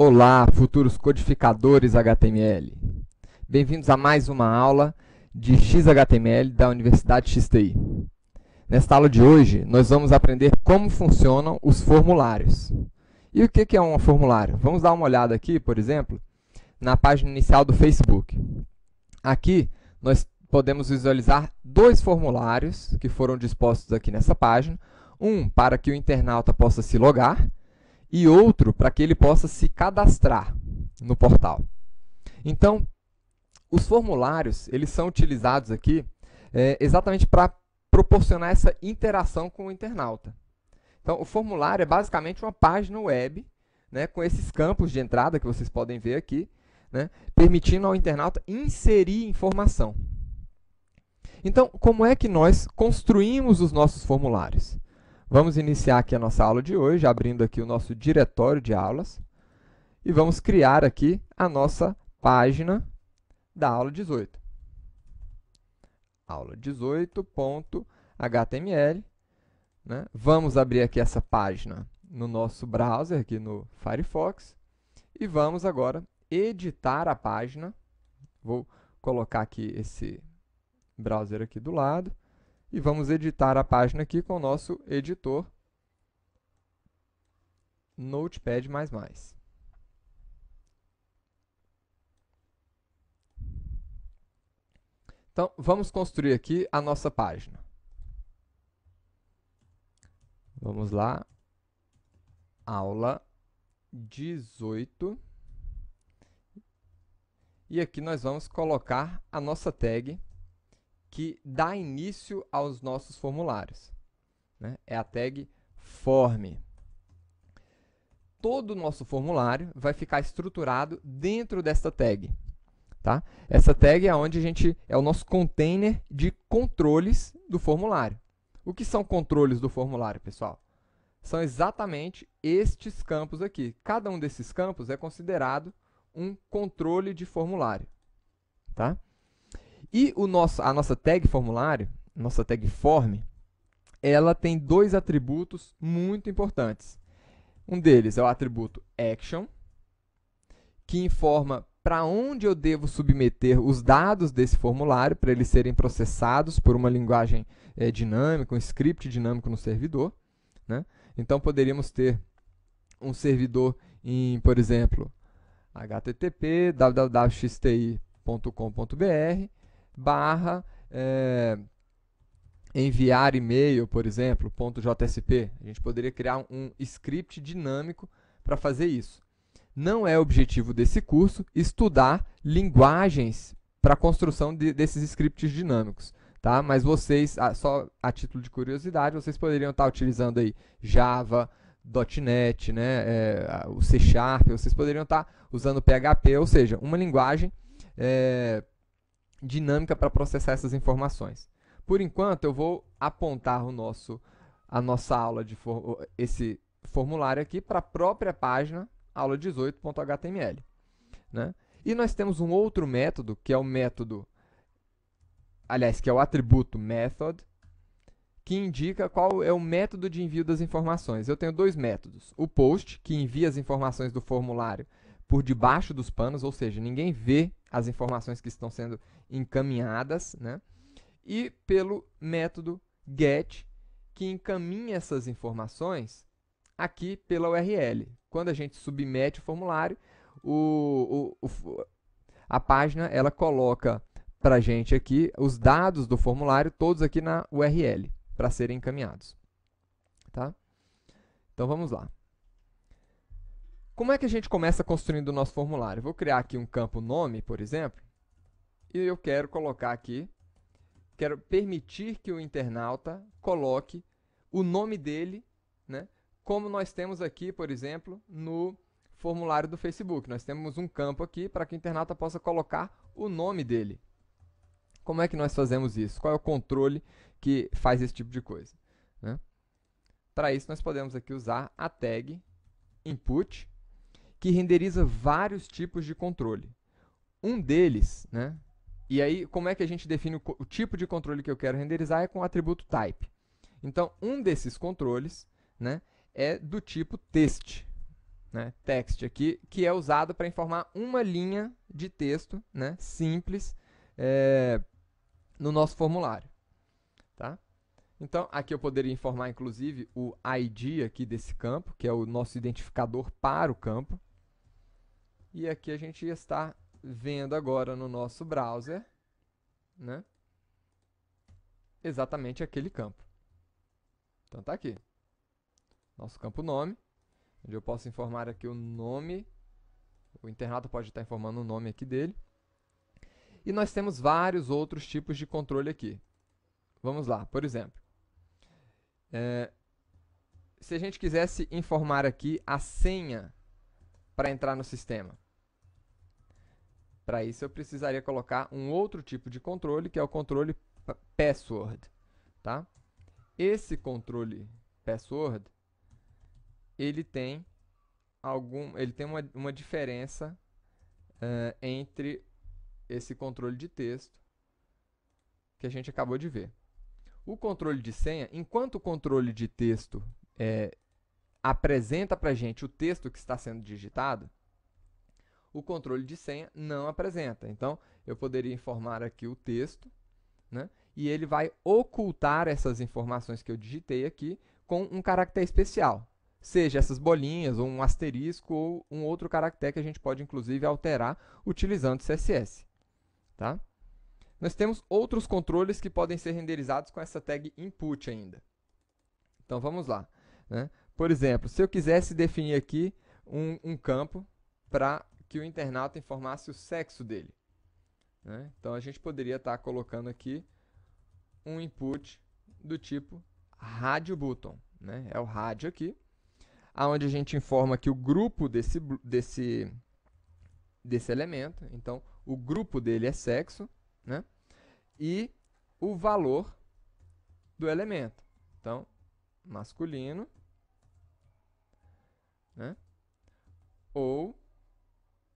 Olá, futuros codificadores HTML! Bem-vindos a mais uma aula de XHTML da Universidade XTI. Nesta aula de hoje, nós vamos aprender como funcionam os formulários. E o que é um formulário? Vamos dar uma olhada aqui, por exemplo, na página inicial do Facebook. Aqui, nós podemos visualizar dois formulários que foram dispostos aqui nessa página. Um para que o internauta possa se logar, e outro para que ele possa se cadastrar no portal. Então, os formulários eles são utilizados aqui é, exatamente para proporcionar essa interação com o internauta. Então, o formulário é basicamente uma página web né, com esses campos de entrada que vocês podem ver aqui, né, permitindo ao internauta inserir informação. Então, como é que nós construímos os nossos formulários? Vamos iniciar aqui a nossa aula de hoje, abrindo aqui o nosso diretório de aulas. E vamos criar aqui a nossa página da aula 18. Aula 18.html. Né? Vamos abrir aqui essa página no nosso browser, aqui no Firefox. E vamos agora editar a página. Vou colocar aqui esse browser aqui do lado e vamos editar a página aqui com o nosso editor Notepad++. Então, vamos construir aqui a nossa página. Vamos lá. Aula 18. E aqui nós vamos colocar a nossa tag que dá início aos nossos formulários. Né? É a tag form. Todo o nosso formulário vai ficar estruturado dentro desta tag. Tá? Essa tag é onde a gente é o nosso container de controles do formulário. O que são controles do formulário, pessoal? São exatamente estes campos aqui. Cada um desses campos é considerado um controle de formulário, tá? E o nosso, a nossa tag formulário, nossa tag form, ela tem dois atributos muito importantes. Um deles é o atributo action, que informa para onde eu devo submeter os dados desse formulário para eles serem processados por uma linguagem é, dinâmica, um script dinâmico no servidor. Né? Então, poderíamos ter um servidor em, por exemplo, http www.xti.com.br barra é, enviar e-mail, por exemplo, .jsp. A gente poderia criar um script dinâmico para fazer isso. Não é objetivo desse curso estudar linguagens para a construção de, desses scripts dinâmicos. Tá? Mas vocês, só a título de curiosidade, vocês poderiam estar tá utilizando aí Java, .NET, né, é, o C Sharp, vocês poderiam estar tá usando PHP, ou seja, uma linguagem é, dinâmica para processar essas informações. Por enquanto, eu vou apontar o nosso, a nossa aula de for, esse formulário aqui para a própria página aula 18.html. Né? E nós temos um outro método, que é o método, aliás, que é o atributo method, que indica qual é o método de envio das informações. Eu tenho dois métodos. O post, que envia as informações do formulário por debaixo dos panos, ou seja, ninguém vê as informações que estão sendo encaminhadas, né? e pelo método GET, que encaminha essas informações aqui pela URL. Quando a gente submete o formulário, o, o, o a página ela coloca para a gente aqui os dados do formulário, todos aqui na URL, para serem encaminhados. Tá? Então vamos lá. Como é que a gente começa construindo o nosso formulário? vou criar aqui um campo nome, por exemplo, e eu quero colocar aqui, quero permitir que o internauta coloque o nome dele, né? Como nós temos aqui, por exemplo, no formulário do Facebook. Nós temos um campo aqui para que o internauta possa colocar o nome dele. Como é que nós fazemos isso? Qual é o controle que faz esse tipo de coisa? Né? Para isso, nós podemos aqui usar a tag input, que renderiza vários tipos de controle. Um deles, né? E aí, como é que a gente define o, o tipo de controle que eu quero renderizar? É com o atributo type. Então, um desses controles né, é do tipo text. Né, text aqui, que é usado para informar uma linha de texto né, simples é, no nosso formulário. Tá? Então, aqui eu poderia informar, inclusive, o ID aqui desse campo, que é o nosso identificador para o campo. E aqui a gente está vendo agora no nosso browser né, exatamente aquele campo. Então está aqui. Nosso campo nome, onde eu posso informar aqui o nome. O internato pode estar informando o nome aqui dele. E nós temos vários outros tipos de controle aqui. Vamos lá, por exemplo. É, se a gente quisesse informar aqui a senha para entrar no sistema? Para isso eu precisaria colocar um outro tipo de controle, que é o controle password, tá? Esse controle password, ele tem algum, ele tem uma, uma diferença uh, entre esse controle de texto que a gente acabou de ver. O controle de senha, enquanto o controle de texto é, apresenta para gente o texto que está sendo digitado, o controle de senha não apresenta. Então, eu poderia informar aqui o texto, né? e ele vai ocultar essas informações que eu digitei aqui com um caractere especial. Seja essas bolinhas, ou um asterisco, ou um outro caractere que a gente pode, inclusive, alterar utilizando CSS. Tá? Nós temos outros controles que podem ser renderizados com essa tag input ainda. Então, vamos lá. Né? Por exemplo, se eu quisesse definir aqui um, um campo para que o internauta informasse o sexo dele. Né? Então a gente poderia estar tá colocando aqui um input do tipo rádio button. Né? É o rádio aqui, aonde a gente informa que o grupo desse, desse, desse elemento, então o grupo dele é sexo, né? e o valor do elemento. Então, masculino né? Ou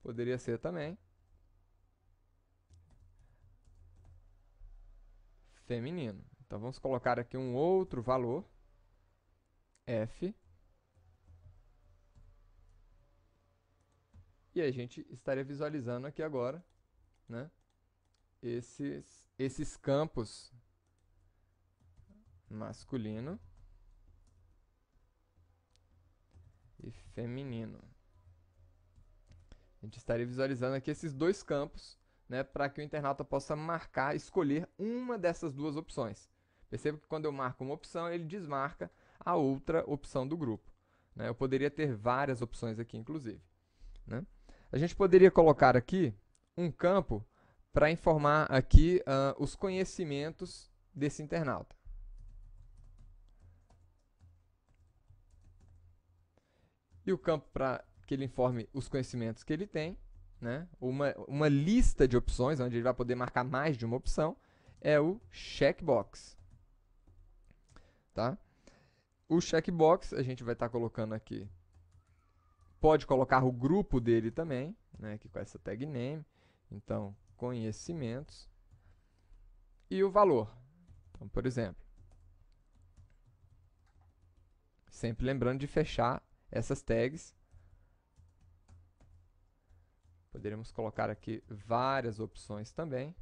poderia ser também feminino. Então vamos colocar aqui um outro valor f e a gente estaria visualizando aqui agora, né? Esses esses campos masculino e feminino. A gente estaria visualizando aqui esses dois campos, né, para que o internauta possa marcar, escolher uma dessas duas opções. Perceba que quando eu marco uma opção, ele desmarca a outra opção do grupo. Né? Eu poderia ter várias opções aqui, inclusive. Né? A gente poderia colocar aqui um campo para informar aqui uh, os conhecimentos desse internauta. e o campo para que ele informe os conhecimentos que ele tem, né? uma, uma lista de opções, onde ele vai poder marcar mais de uma opção, é o checkbox. Tá? O checkbox a gente vai estar tá colocando aqui. Pode colocar o grupo dele também, né? aqui com essa tag name. Então, conhecimentos. E o valor. Então, por exemplo, sempre lembrando de fechar essas tags. Poderíamos colocar aqui várias opções também.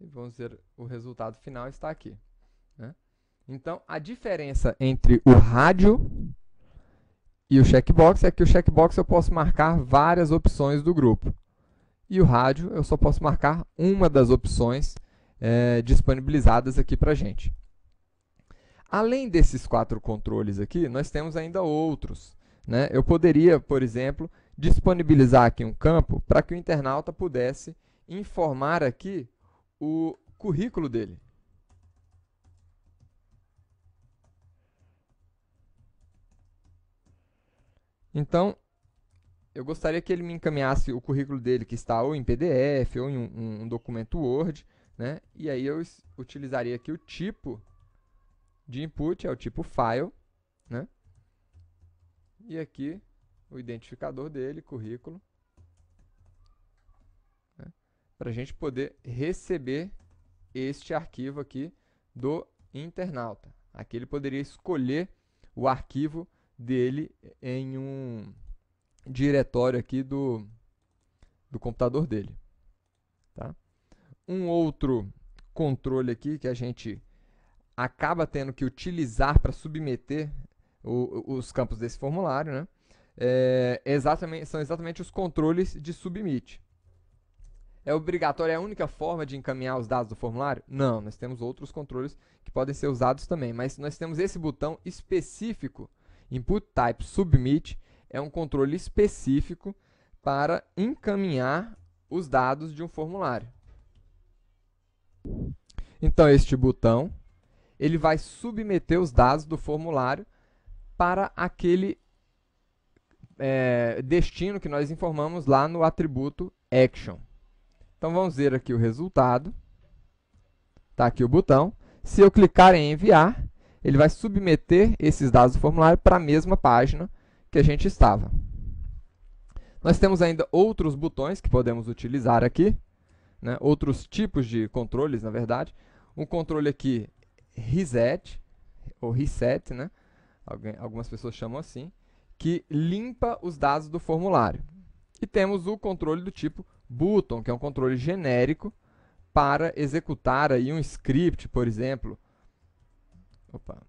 e vamos ver o resultado final está aqui. Né? Então, a diferença entre o rádio e o checkbox é que o checkbox eu posso marcar várias opções do grupo. E o rádio eu só posso marcar uma das opções é, disponibilizadas aqui para a gente. Além desses quatro controles aqui, nós temos ainda outros. Né? Eu poderia, por exemplo, disponibilizar aqui um campo para que o internauta pudesse informar aqui o currículo dele. Então, eu gostaria que ele me encaminhasse o currículo dele, que está ou em PDF ou em um, um documento Word, né? E aí eu utilizaria aqui o tipo de input, é o tipo file, né? E aqui o identificador dele, currículo, né? para a gente poder receber este arquivo aqui do internauta. Aqui ele poderia escolher o arquivo dele em um diretório aqui do, do computador dele. Tá? Um outro controle aqui que a gente acaba tendo que utilizar para submeter o, os campos desse formulário, né? É, exatamente, são exatamente os controles de submit. É obrigatório, é a única forma de encaminhar os dados do formulário? Não, nós temos outros controles que podem ser usados também, mas nós temos esse botão específico Input Type Submit é um controle específico para encaminhar os dados de um formulário. Então, este botão ele vai submeter os dados do formulário para aquele é, destino que nós informamos lá no atributo action. Então vamos ver aqui o resultado. Está aqui o botão. Se eu clicar em enviar, ele vai submeter esses dados do formulário para a mesma página que a gente estava. Nós temos ainda outros botões que podemos utilizar aqui, né? outros tipos de controles, na verdade. Um controle aqui, reset, ou reset, né? algumas pessoas chamam assim, que limpa os dados do formulário. E temos o controle do tipo button, que é um controle genérico para executar aí um script, por exemplo, opa,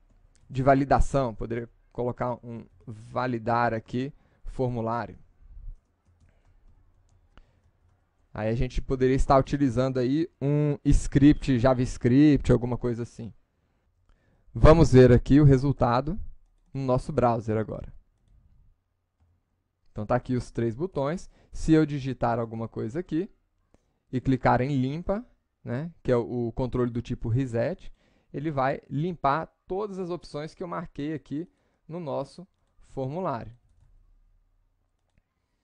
de validação, poderia colocar um validar aqui, formulário. Aí a gente poderia estar utilizando aí um script JavaScript, alguma coisa assim. Vamos ver aqui o resultado no nosso browser agora. Então está aqui os três botões. Se eu digitar alguma coisa aqui e clicar em limpa, né, que é o controle do tipo reset, ele vai limpar todas as opções que eu marquei aqui no nosso formulário.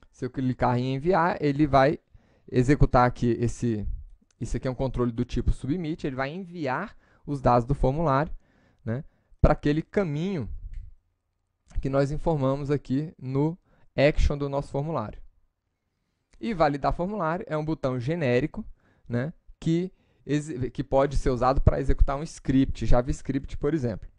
Se eu clicar em enviar, ele vai executar aqui esse... Isso aqui é um controle do tipo submit, ele vai enviar os dados do formulário né, para aquele caminho que nós informamos aqui no action do nosso formulário. E validar formulário é um botão genérico né, que que pode ser usado para executar um script, JavaScript, por exemplo.